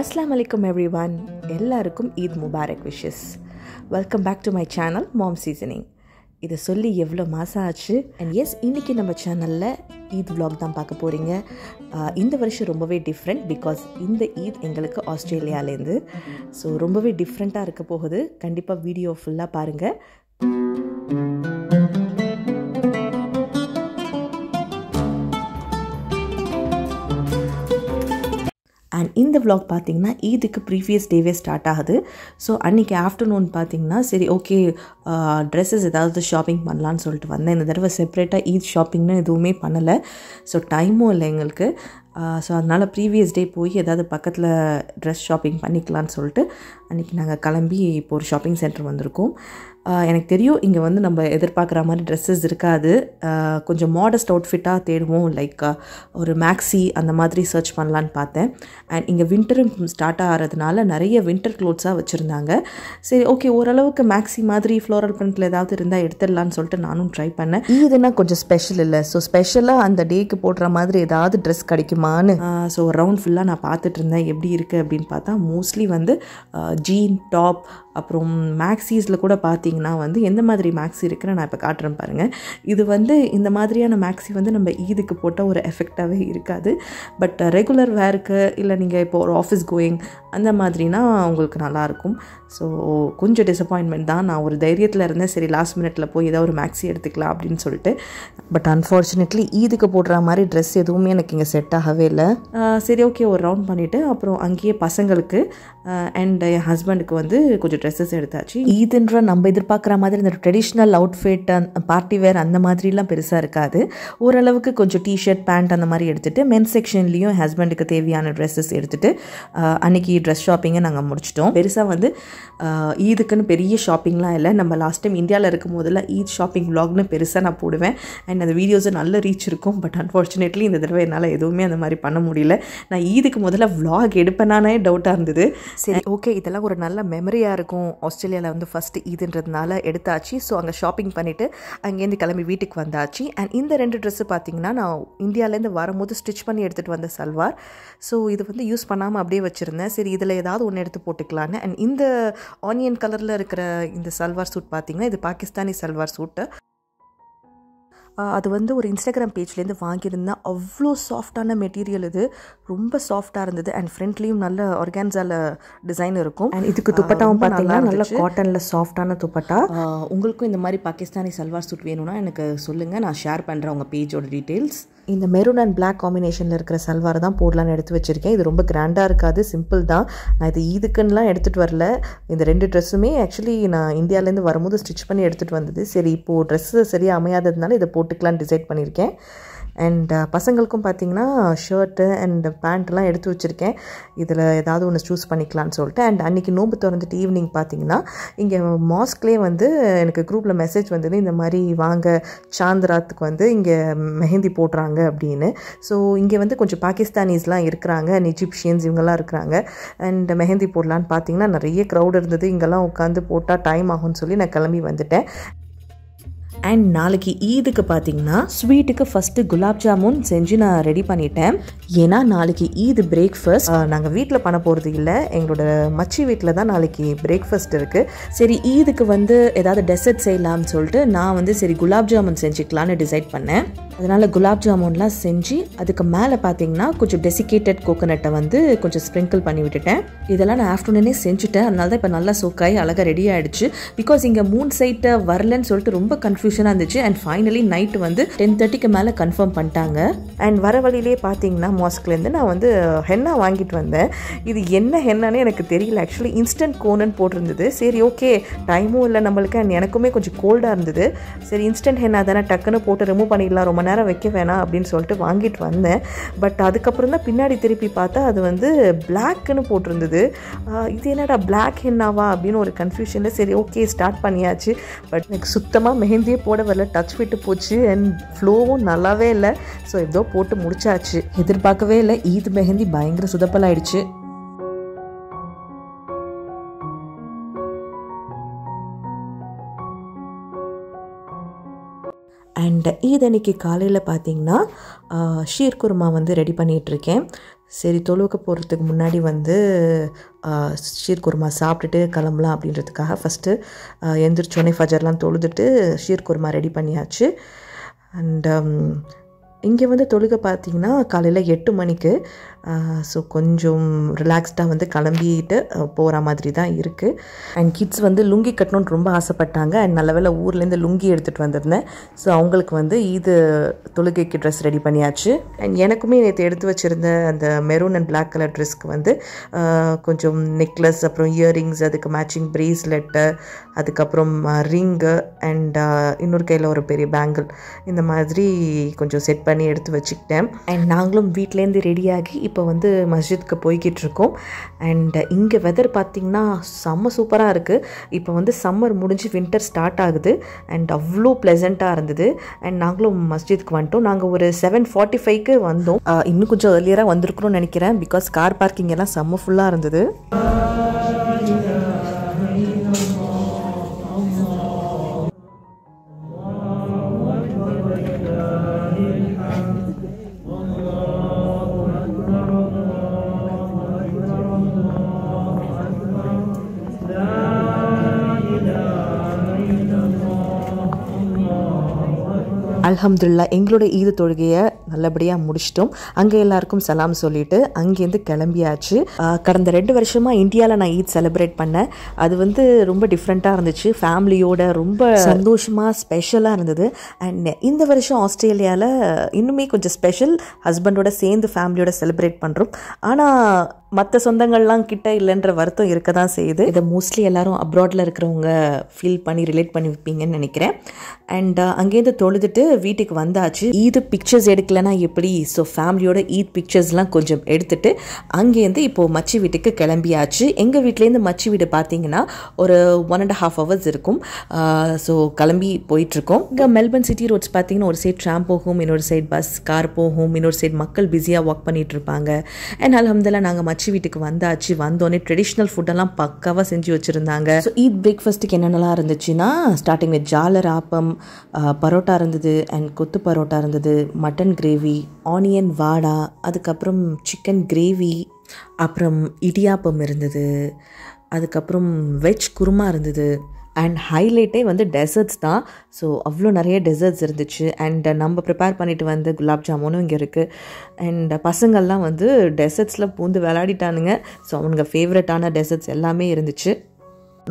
அஸ்லாம் வலைக்கம் everyone எல்லாருக்கும் Eid Mubarak wishes welcome back to my channel mom seasoning இதை சொல்லி எவ்வளோ மாதம் ஆச்சு அண்ட் எஸ் இன்றைக்கி நம்ம சேனலில் ஈத் விலாக் தான் பார்க்க போகிறீங்க இந்த வருஷம் ரொம்பவே டிஃப்ரெண்ட் பிகாஸ் இந்த ஈத் எங்களுக்கு ஆஸ்திரேலியாவிலேருந்து ஸோ ரொம்பவே டிஃப்ரெண்ட்டாக இருக்க போகுது கண்டிப்பாக வீடியோ ஃபுல்லாக பாருங்கள் அண்ட் இந்த விலாக் பார்த்தீங்கன்னா ஈதுக்கு ப்ரீவியஸ் டேவே ஸ்டார்ட் ஆகுது ஸோ அன்றைக்கி ஆஃப்டர்நூன் பார்த்தீங்கன்னா சரி ஓகே ட்ரெஸ்ஸஸ் ஏதாவது ஷாப்பிங் பண்ணலான்னு சொல்லிட்டு வந்தேன் இந்த தடவை செப்ரேட்டாக ஈத் ஷாப்பிங்னு எதுவுமே பண்ணலை ஸோ டைமும் இல்லை எங்களுக்கு ஸோ அதனால் ப்ரீவியஸ் டே போய் ஏதாவது பக்கத்தில் ட்ரெஸ் ஷாப்பிங் பண்ணிக்கலான்னு சொல்லிட்டு அன்றைக்கி நாங்கள் கிளம்பி இப்போ ஒரு ஷாப்பிங் சென்டர் வந்திருக்கோம் எனக்கு தெரியும் இங்கே வந்து நம்ம எதிர்பார்க்குற மாதிரி ட்ரெஸ்ஸஸ் இருக்காது கொஞ்சம் மாடஸ்ட் அவுட்ஃபிட்டாக தேடுவோம் லைக் ஒரு மேக்ஸி அந்த மாதிரி சர்ச் பண்ணலான்னு பார்த்தேன் அண்ட் இங்கே வின்டரும் ஸ்டார்ட் ஆகிறதுனால நிறைய வின்டர் க்ளோத்ஸாக வச்சுருந்தாங்க சரி ஓகே ஓரளவுக்கு மேக்ஸி மாதிரி ஃப்ளோரல் ப்ரிண்ட்டில் ஏதாவது இருந்தால் எடுத்துடலான்னு சொல்லிட்டு நானும் ட்ரை பண்ணேன் இதுனால் கொஞ்சம் ஸ்பெஷல் இல்லை ஸோ ஸ்பெஷலாக அந்த டேக்கு போடுற மாதிரி ஏதாவது ட்ரெஸ் கிடைக்கும் இருக்குமான்னு ஸோ ரவுண்ட் ஃபுல்லாக நான் பார்த்துட்டு இருந்தேன் எப்படி இருக்குது அப்படின்னு பார்த்தா மோஸ்ட்லி வந்து ஜீன் டாப் அப்புறம் மேக்ஸீஸில் கூட பார்த்தீங்கன்னா வந்து எந்த மாதிரி மேக்ஸி இருக்குன்னு நான் இப்போ காட்டுறேன் பாருங்கள் இது வந்து இந்த மாதிரியான மேக்ஸி வந்து நம்ம ஈதுக்கு போட்டால் ஒரு எஃபெக்டாகவே இருக்காது பட் ரெகுலர் வேருக்கு இல்லை நீங்கள் இப்போ ஒரு ஆஃபீஸ் கோயிங் அந்த மாதிரினா உங்களுக்கு நல்லாயிருக்கும் ஸோ கொஞ்சம் டிசப்பாயின்மெண்ட் தான் நான் ஒரு தைரியத்தில் இருந்தேன் சரி லாஸ்ட் மினிட்ல போய் ஏதாவது ஒரு மேக்ஸி எடுத்துக்கலாம் அப்படின்னு சொல்லிட்டு பட் அன்ஃபார்ச்சுனேட்லி ஈதுக்கு போடுற மாதிரி ட்ரெஸ் எதுவுமே எனக்கு இங்கே செட் ஆகவே இல்லை சரி ஓகே ஒரு ரவுண்ட் பண்ணிவிட்டு அப்புறம் அங்கேயே பசங்களுக்கு அண்ட் என் ஹஸ்பண்டுக்கு வந்து கொஞ்சம் ட்ரெஸ்ஸஸ் எடுத்தாச்சு ஈதுன்ற நம்ம எதிர்பார்க்குற மாதிரி இந்த ட்ரெடிஷ்னல் அவுட்ஃபிட் பார்ட்டி வேர் அந்த மாதிரிலாம் பெருசாக இருக்காது ஓரளவுக்கு கொஞ்சம் டிஷர்ட் பேண்ட் அந்த மாதிரி எடுத்துகிட்டு மென் செக்ஷன்லேயும் ஹஸ்பண்டுக்கு தேவையான ட்ரெஸ்ஸஸ் எடுத்துகிட்டு அன்றைக்கி ட்ரெஸ் ஷாப்பிங்கை நாங்கள் முடிச்சிட்டோம் பெருசாக வந்து ஈதுக்குன்னு பெரிய ஷாப்பிங்லாம் இல்லை நம்ம லாஸ்ட் டைம் இந்தியாவில் இருக்கும் போதெல்லாம் ஈத் ஷாப்பிங் விலாக்னு பெருசாக நான் போடுவேன் அண்ட் அந்த வீடியோஸும் நல்ல ரீச் இருக்கும் பட் அன்ஃபார்ச்சுனேட்லி இந்த தடவை என்னால் எதுவுமே அந்த மாதிரி பண்ண முடியல நான் ஈதுக்கு முதல்ல விலாக் எடுப்பேனானே டவுட்டாக இருந்தது சரி ஓகே இதெல்லாம் ஒரு நல்ல மெமரியாக இருக்கும் எல்லாருக்கும் ஆஸ்திரேலியாவில் வந்து ஃபஸ்ட்டு ஈதுன்றதுனால எடுத்தாச்சு ஸோ அங்கே ஷாப்பிங் பண்ணிவிட்டு அங்கேருந்து கிளம்பி வீட்டுக்கு வந்தாச்சு அண்ட் இந்த ரெண்டு ட்ரெஸ்ஸு பார்த்திங்கன்னா நான் இந்தியாவிலேருந்து வரும்போது ஸ்டிச் பண்ணி எடுத்துகிட்டு வந்த சல்வார் ஸோ இது வந்து யூஸ் பண்ணாமல் அப்படியே வச்சுருந்தேன் சரி இதில் ஏதாவது ஒன்று எடுத்து போட்டுக்கலான்னு அண்ட் இந்த ஆனியன் கலரில் இருக்கிற இந்த சல்வார் சூட் பார்த்திங்கன்னா இது பாகிஸ்தானி சல்வார் சூட்டு அது வந்து ஒரு இன்ஸ்டாகிராம் பேஜ்லேருந்து வாங்கியிருந்தேன் அவ்வளோ சாஃப்டான மெட்டீரியல் இது ரொம்ப சாஃப்டாக இருந்தது அண்ட் ஃப்ரண்ட்லேயும் நல்ல ஆர்கான்சால டிசைன் இருக்கும் அண்ட் இதுக்கு துப்பட்டாவும் பார்த்தீங்கன்னா நல்ல காட்டனில் சாஃப்டான துப்பட்டா உங்களுக்கும் இந்த மாதிரி பாகிஸ்தானி சல்வார் சூட் வேணும்னா எனக்கு சொல்லுங்கள் நான் ஷேர் பண்ணுறேன் உங்கள் பேஜோட டீட்டெயில்ஸ் இந்த மெரூன் அண்ட் பிளாக் காம்பினேஷனில் இருக்கிற சல்வார் தான் போடலான்னு எடுத்து வச்சுருக்கேன் இது ரொம்ப கிராண்டாக இருக்காது சிம்பிள் தான் நான் இது இதுக்குன்னெலாம் எடுத்துகிட்டு வரல இந்த ரெண்டு ட்ரெஸ்ஸுமே ஆக்சுவலி நான் இந்தியாவிலேருந்து வரும்போது ஸ்டிச் பண்ணி எடுத்துகிட்டு வந்தது சரி இப்போது ட்ரெஸ்ஸு சரியாக அமையாததுனால இதை போட்டுக்கலான்னு டிசைட் பண்ணியிருக்கேன் அண்ட் uh, பசங்களுக்கும் பார்த்தீங்கன்னா ஷர்ட்டு அண்ட் பேண்ட்லாம் எடுத்து வச்சுருக்கேன் இதில் ஏதாவது ஒன்று சூஸ் பண்ணிக்கலான்னு சொல்லிட்டு அண்ட் அன்றைக்கி நோம்பு திறந்துட்டு ஈவினிங் பார்த்தீங்கன்னா இங்கே மாஸ்க்லேயே வந்து எனக்கு குரூப்பில் மெசேஜ் வந்தது இந்த மாதிரி வாங்க சாந்திராத்துக்கு வந்து இங்கே மெஹந்தி போடுறாங்க அப்படின்னு ஸோ இங்கே வந்து கொஞ்சம் பாகிஸ்தானிஸ்லாம் இருக்கிறாங்க அண்ட் இஜிப்ஷியன்ஸ் இவங்கெல்லாம் இருக்கிறாங்க அண்ட் மெஹந்தி போடலான்னு பார்த்தீங்கன்னா நிறைய க்ரௌட் இருந்தது இங்கெல்லாம் உட்காந்து போட்டால் டைம் ஆகும்னு சொல்லி நான் கிளம்பி வந்துட்டேன் அண்ட் நாளைக்கு ஈதுக்கு பார்த்தீங்கன்னா ஸ்வீட்டுக்கு ஃபஸ்ட்டு குலாப் ஜாமுன் செஞ்சு நான் ரெடி பண்ணிட்டேன் ஏன்னா நாளைக்கு ஈது பிரேக்ஃபாஸ்ட் நாங்கள் வீட்டில் பண்ண போகிறது இல்லை எங்களோட மச்சி வீட்டில் தான் நாளைக்கு பிரேக்ஃபாஸ்ட் இருக்குது சரி ஈதுக்கு வந்து ஏதாவது டெசர்ட் செய்யலாம்னு சொல்லிட்டு நான் வந்து சரி குலாப் ஜாமுன் செஞ்சுக்கலான்னு டிசைட் பண்ணேன் அதனால் குலாப் ஜாமுன்லாம் செஞ்சு அதுக்கு மேலே பார்த்தீங்கன்னா கொஞ்சம் டெசிகேட்டட் கோகோனட்டை வந்து கொஞ்சம் ஸ்ப்ரிங்கிள் பண்ணி விட்டுட்டேன் இதெல்லாம் நான் ஆஃப்டர்நூனே செஞ்சுட்டேன் அதனால தான் இப்போ நல்லா சோக்காய் அழகாக ரெடி ஆகிடுச்சு பிகாஸ் இங்கே மூணு சைட்டை வரலன்னு சொல்லிட்டு ரொம்ப கன்ஃபியூஸ் கன்ஃபியூஷனாக இருந்துச்சு அண்ட் ஃபைனலி நைட் வந்து டென் தேர்ட்டிக்கு மேலே கன்ஃபார்ம் பண்ணிட்டாங்க அண்ட் வர வழியிலே பார்த்தீங்கன்னா மாஸ்க்லேருந்து நான் வந்து ஹென்னா வாங்கிட்டு வந்தேன் இது என்ன ஹென்னானே எனக்கு தெரியல ஆக்சுவலி இன்ஸ்டன்ட் கோனன் போட்டிருந்தது சரி ஓகே டைமும் இல்லை நம்மளுக்கு அண்ட் எனக்குமே கொஞ்சம் கோல்டாக இருந்தது சரி இன்ஸ்டன்ட் ஹென்னா தானே டக்குன்னு போட்டு ரிமூவ் பண்ணிடலாம் ரொம்ப நேரம் வைக்க வேணாம் அப்படின்னு சொல்லிட்டு வாங்கிட்டு வந்தேன் பட் அதுக்கப்புறம் தான் பின்னாடி திருப்பி பார்த்தா அது வந்து பிளாக்னு போட்டிருந்தது இது என்னடா பிளாக் ஹென்னாவா அப்படின்னு ஒரு கன்ஃபியூஷனில் சரி ஓகே ஸ்டார்ட் பண்ணியாச்சு பட் எனக்கு சுத்தமாக மெஹந்தியே போட வரல டச் விட்டு போச்சு அண்ட் ஃப்ளோவும் நல்லாவே இல்லை ஸோ ஏதோ போட்டு முடிச்சாச்சு எதிர்பார்க்கவே இல்லை ஈத் மெஹந்தி பயங்கர சுதப்பல் ஆயிடுச்சு அண்ட் அன்னைக்கு காலையில் பார்த்தீங்கன்னா ஷீர்குருமா வந்து ரெடி பண்ணிகிட்ருக்கேன் சரி தொழுவுக்கு போகிறதுக்கு முன்னாடி வந்து ஷீர்குருமா சாப்பிட்டுட்டு கிளம்பலாம் அப்படின்றதுக்காக ஃபஸ்ட்டு எந்திரிச்சோடனே ஃபஜர்லாம் தொழுதுட்டு ஷீர்குருமா ரெடி பண்ணியாச்சு அண்ட் இங்கே வந்து தொழுகை பார்த்திங்கன்னா காலையில் எட்டு மணிக்கு ஸோ கொஞ்சம் ரிலாக்ஸ்டாக வந்து கிளம்பிட்டு போகிற மாதிரி தான் இருக்குது அண்ட் கிட்ஸ் வந்து லுங்கி கட்டணும்னு ரொம்ப ஆசைப்பட்டாங்க அண்ட் நல்ல வேலை ஊர்லேருந்து லுங்கி எடுத்துகிட்டு வந்திருந்தேன் ஸோ அவங்களுக்கு வந்து இது தொழுகைக்கு ட்ரெஸ் ரெடி பண்ணியாச்சு அண்ட் எனக்குமே நேற்று எடுத்து வச்சுருந்த அந்த மெரூன் அண்ட் பிளாக் கலர் ட்ரெஸ்க்கு வந்து கொஞ்சம் நெக்லஸ் அப்புறம் இயரிங்ஸ் அதுக்கு மேட்சிங் ப்ரேஸ்லெட்டு அதுக்கப்புறம் ரிங்கு அண்ட் இன்னொரு கையில் ஒரு பெரிய பேங்கிள் இந்த மாதிரி கொஞ்சம் செட் பண்ணி எடுத்து வச்சுக்கிட்டேன் அண்ட் நாங்களும் வீட்டிலேருந்து ரெடியாகி இப்போ வந்து மஸ்ஜித்க்கு போய்கிட்டு இருக்கோம் அண்ட் இங்கே வெதர் பார்த்திங்கன்னா செம்ம சூப்பராக இருக்குது இப்போ வந்து சம்மர் முடிஞ்சு வின்டர் ஸ்டார்ட் ஆகுது அண்ட் அவ்வளோ ப்ளசண்ட்டாக இருந்தது அண்ட் நாங்களும் மஸ்ஜித்க்கு வந்துட்டோம் நாங்கள் ஒரு செவன் ஃபார்ட்டி ஃபைவ்க்கு வந்தோம் இன்னும் கொஞ்சம் ஏர்லியராக வந்திருக்கணும்னு நினைக்கிறேன் பிகாஸ் கார் பார்க்கிங் எல்லாம் செம்ம ஃபுல்லாக இருந்தது அலமதுல்லா எங்களோட ஈது தொழுகையை நல்லபடியாக முடிச்சிட்டோம் அங்கே எல்லாருக்கும் சலாம் சொல்லிட்டு அங்கேருந்து கிளம்பியாச்சு கடந்த ரெண்டு வருஷமாக இந்தியாவில் நான் ஈத் செலிப்ரேட் பண்ணேன் அது வந்து ரொம்ப டிஃப்ரெண்ட்டாக இருந்துச்சு ஃபேமிலியோட ரொம்ப சந்தோஷமாக ஸ்பெஷலாக இருந்தது அண்ட் இந்த வருஷம் ஆஸ்திரேலியாவில் இன்னுமே கொஞ்சம் ஸ்பெஷல் ஹஸ்பண்டோட சேர்ந்து ஃபேமிலியோட செலிப்ரேட் பண்ணுறோம் ஆனால் மற்ற சொந்தங்கள்லாம் கிட்ட இல்லைன்ற வருத்தம் இருக்க தான் செய்யுது இதை மோஸ்ட்லி எல்லோரும் அப்ராடில் இருக்கிறவங்க ஃபீல் பண்ணி ரிலேட் பண்ணி வைப்பீங்கன்னு நினைக்கிறேன் அண்ட் uh, அங்கேருந்து தொழுதுட்டு வீட்டுக்கு வந்தாச்சு ஈத் பிக்சர்ஸ் எடுக்கலைன்னா எப்படி ஸோ ஃபேமிலியோட ஈத் பிக்சர்ஸ்லாம் கொஞ்சம் எடுத்துட்டு அங்கேருந்து இப்போது மச்சி வீட்டுக்கு கிளம்பியாச்சு எங்கள் வீட்டிலேருந்து மச்சி வீடு பார்த்தீங்கன்னா ஒரு ஒன் அண்ட் ஹாஃப் ஹவர்ஸ் இருக்கும் ஸோ uh, கிளம்பி போயிட்டுருக்கோம் இங்கே மெல்பர்ன் சிட்டி ரோட்ஸ் பார்த்தீங்கன்னா ஒரு சைட் ட்ராம் போகும் இன்னொரு சைட் பஸ் கார் போகும் இன்னொரு சைட் மக்கள் பிஸியாக ஒர்க் பண்ணிகிட்டு இருப்பாங்க அண்ட் அலமதுல்லா நாங்கள் மச்சி அச்சி வீட்டுக்கு வந்தாச்சு வந்தோடனே ட்ரெடிஷ்னல் ஃபுட்டெல்லாம் பக்காவாக செஞ்சு வச்சுருந்தாங்க ஸோ ஈத் பிரேக்ஃபாஸ்ட்டுக்கு என்னென்னலாம் இருந்துச்சுன்னா ஸ்டார்டிங் வித் ஜாலர் ஆப்பம் பரோட்டா இருந்தது அண்ட் கொத்து பரோட்டா இருந்தது மட்டன் கிரேவி ஆனியன் வாடா அதுக்கப்புறம் சிக்கன் கிரேவி அப்புறம் இடியாப்பம் இருந்தது அதுக்கப்புறம் வெஜ் குருமா இருந்தது அண்ட் ஹைலைட்டே வந்து டெசர்ட்ஸ் தான் ஸோ அவ்வளோ நிறைய டெசர்ட்ஸ் இருந்துச்சு அண்ட் நம்ம ப்ரிப்பேர் பண்ணிட்டு வந்த குலாப் ஜாமுனும் இங்கே இருக்குது அண்ட் பசங்கள்லாம் வந்து டெசர்ட்ஸில் பூந்து விளையாடிட்டானுங்க ஸோ அவனுங்க ஃபேவரட்டான டெசர்ட்ஸ் எல்லாமே இருந்துச்சு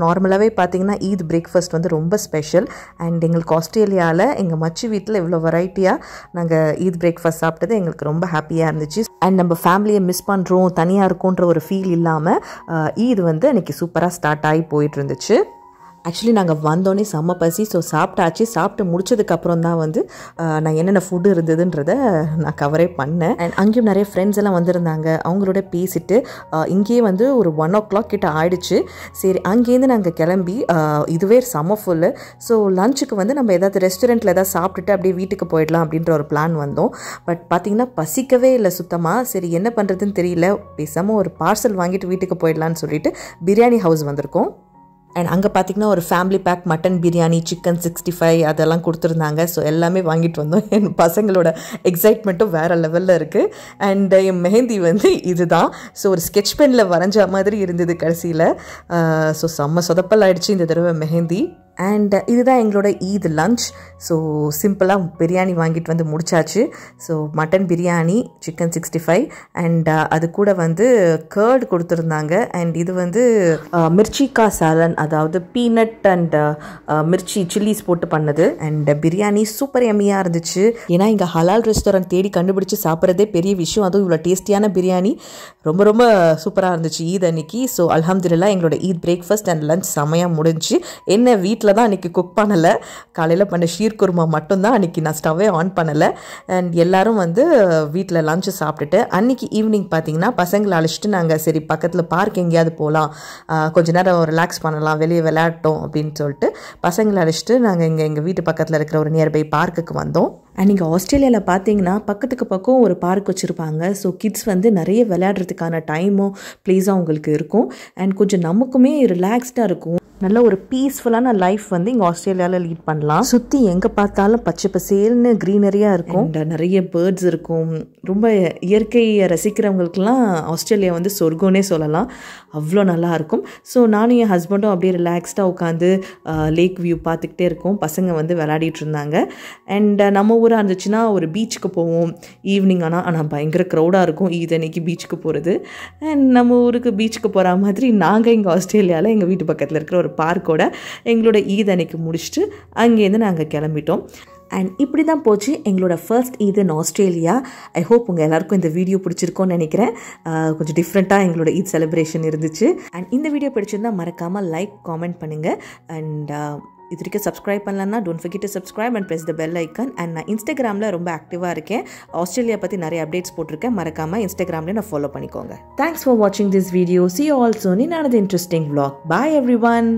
நார்மலாகவே பார்த்தீங்கன்னா ஈத் பிரேக்ஃபாஸ்ட் வந்து ரொம்ப ஸ்பெஷல் அண்ட் எங்களுக்கு ஆஸ்திரேலியாவில் எங்கள் மச்சி வீட்டில் இவ்வளோ வெரைட்டியாக நாங்கள் ஈத் பிரேக்ஃபாஸ்ட் சாப்பிட்டது எங்களுக்கு ரொம்ப ஹாப்பியாக இருந்துச்சு அண்ட் நம்ம ஃபேமிலியை மிஸ் பண்ணுறோம் தனியாக இருக்கோன்ற ஒரு ஃபீல் இல்லாமல் ஈத் வந்து அன்றைக்கி சூப்பராக ஸ்டார்ட் ஆகி போயிட்டு இருந்துச்சு ஆக்சுவலி நாங்கள் வந்தோடனே செம்ம பசி ஸோ சாப்பிட்டாச்சு சாப்பிட்டு முடிச்சதுக்கப்புறம் தான் வந்து நான் என்னென்ன ஃபுட்டு இருந்ததுன்றதை நான் கவரே பண்ணேன் அண்ட் அங்கேயும் நிறைய ஃப்ரெண்ட்ஸ் எல்லாம் வந்திருந்தாங்க அவங்களோட பேசிட்டு இங்கேயே வந்து ஒரு ஒன் ஓ கிளாக் கிட்ட ஆயிடுச்சு சரி அங்கேருந்து நாங்கள் கிளம்பி இதுவே செம்ம ஃபுல்லு ஸோ லஞ்சுக்கு வந்து நம்ம ஏதாவது ரெஸ்டாரண்ட்டில் ஏதாவது சாப்பிட்டுட்டு அப்படியே வீட்டுக்கு போயிடலாம் அப்படின்ற ஒரு பிளான் வந்தோம் பட் பார்த்திங்கன்னா பசிக்கவே இல்லை சுத்தமாக சரி என்ன பண்ணுறதுன்னு தெரியல பேசாமல் ஒரு பார்சல் வாங்கிட்டு வீட்டுக்கு போயிடலான்னு சொல்லிட்டு பிரியாணி ஹவுஸ் வந்திருக்கோம் அண்ட் அங்கே பார்த்திங்கன்னா ஒரு family pack mutton biryani chicken sixty five அதெல்லாம் கொடுத்துருந்தாங்க ஸோ எல்லாமே வாங்கிட்டு வந்தோம் என் பசங்களோட எக்ஸைட்மெண்ட்டும் வேறு லெவலில் இருக்குது அண்ட் என் மெஹந்தி வந்து இதுதான் ஸோ ஒரு ஸ்கெட்ச் பெனில் வரைஞ்ச மாதிரி இருந்தது கடைசியில் ஸோ செம்ம சொதப்பல் ஆகிடுச்சு இந்த தடவை மெஹந்தி அண்ட் இதுதான் எங்களோட ஈத் லஞ்ச் ஸோ சிம்பிளாக பிரியாணி வாங்கிட்டு வந்து முடிச்சாச்சு so mutton biryani chicken sixty five and அது கூட வந்து கேர்டு கொடுத்துருந்தாங்க அண்ட் இது வந்து uh, மிர்ச்சிக்கா சாலன் அதாவது peanut and uh, mirchi chillies போட்டு பண்ணது அண்ட் பிரியாணி சூப்பர் எம்மியாக இருந்துச்சு ஏன்னா இங்கே ஹலால் ரெஸ்டாரண்ட் தேடி கண்டுபிடிச்சி சாப்பிட்றதே பெரிய விஷயம் அதுவும் இவ்வளோ டேஸ்டியான பிரியாணி ரொம்ப ரொம்ப சூப்பராக இருந்துச்சு ஈத் அன்னைக்கு ஸோ அலமதுல்லா எங்களோட ஈத் பிரேக்ஃபாஸ்ட் அண்ட் லஞ்ச் செமையாக முடிஞ்சு என்ன வீட்டில் தான் அன்றைக்கி குக் பண்ணலை காலையில் பண்ண ஷீர்குருமா மட்டும்தான் அன்றைக்கி நான் ஸ்டவ்வே ஆன் பண்ணலை அண்ட் எல்லோரும் வந்து வீட்டில் லஞ்சு சாப்பிட்டுட்டு அன்றைக்கி ஈவினிங் பார்த்திங்கன்னா பசங்களை அழைச்சிட்டு நாங்கள் சரி பக்கத்தில் பார்க் எங்கேயாவது போகலாம் கொஞ்ச நேரம் ரிலாக்ஸ் பண்ணலாம் வெளியே விளையாட்டோம் அப்படின்னு சொல்லிட்டு பசங்களை அழைச்சிட்டு நாங்கள் இங்கே எங்கள் வீட்டு பக்கத்தில் இருக்கிற ஒரு நியர்பை பார்க்குக்கு வந்தோம் அண்ட் நீங்கள் ஆஸ்திரேலியாவில் பார்த்தீங்கன்னா பக்கத்துக்கு பக்கம் ஒரு பார்க் வச்சுருப்பாங்க ஸோ கிட்ஸ் வந்து நிறைய விளையாடுறதுக்கான டைமும் ப்ளேஸும் அவங்களுக்கு இருக்கும் அண்ட் கொஞ்சம் நமக்குமே ரிலாக்ஸ்டாக இருக்கும் நல்ல ஒரு பீஸ்ஃபுல்லான லைஃப் வந்து இங்கே ஆஸ்திரேலியாவில் லீட் பண்ணலாம் சுற்றி எங்கே பார்த்தாலும் பச்சை பசேல்னு க்ரீனரியாக இருக்கும் நிறைய பேர்ட்ஸ் இருக்கும் ரொம்ப இயற்கையை ரசிக்கிறவங்களுக்குலாம் ஆஸ்திரேலியா வந்து சொர்க்கம்னே சொல்லலாம் அவ்வளோ நல்லாயிருக்கும் ஸோ நானும் என் ஹஸ்பண்டும் அப்படியே ரிலாக்ஸ்டாக உட்காந்து லேக் வியூ பார்த்துக்கிட்டே இருக்கோம் பசங்க வந்து விளையாடிட்டு இருந்தாங்க அண்ட் நம்ம ஊராக இருந்துச்சுன்னா ஒரு பீச்சுக்கு போவோம் ஈவினிங் ஆனால் ஆனால் பயங்கர க்ரௌடாக இருக்கும் இது அன்னைக்கு பீச்சுக்கு போகிறது அண்ட் நம்ம ஊருக்கு பீச்சுக்கு போகிற மாதிரி நாங்கள் இங்கே ஆஸ்திரேலியாவில் எங்கள் வீட்டு பக்கத்தில் இருக்கிற ஒரு ஒரு பார்க்கோட எங்களோட ஈத் அன்னைக்கு முடிச்சுட்டு அங்கேருந்து நாங்கள் கிளம்பிட்டோம் அண்ட் இப்படி தான் போச்சு எங்களோட first Eid in Australia I hope உங்கள் எல்லாருக்கும் இந்த வீடியோ பிடிச்சிருக்கோன்னு நினைக்கிறேன் கொஞ்சம் டிஃப்ரெண்ட்டாக எங்களோட ஈத் செலிப்ரேஷன் இருந்துச்சு அண்ட் இந்த வீடியோ பிடிச்சிருந்தால் மறக்காமல் லைக் காமெண்ட் பண்ணுங்கள் அண்ட் இது வரைக்கும் சப்ஸ்கிரைப் பண்ணலன்னா don't forget to subscribe and press the bell icon and நான் இன்ஸ்டாகிராமில் ரொம்ப ஆக்டிவாக இருக்கேன் ஆஸ்திரேலியா பற்றி நிறைய அப்டேட்ஸ் போட்டிருக்கேன் மறக்காமல் இன்ஸ்டாகிராமில் நான் ஃபாலோ பண்ணிக்கோங்க தேங்க்ஸ் ஃபார் வாட்சிங் திஸ் வீடியோ சி ஆல்சோ நீ நானது interesting vlog bye every one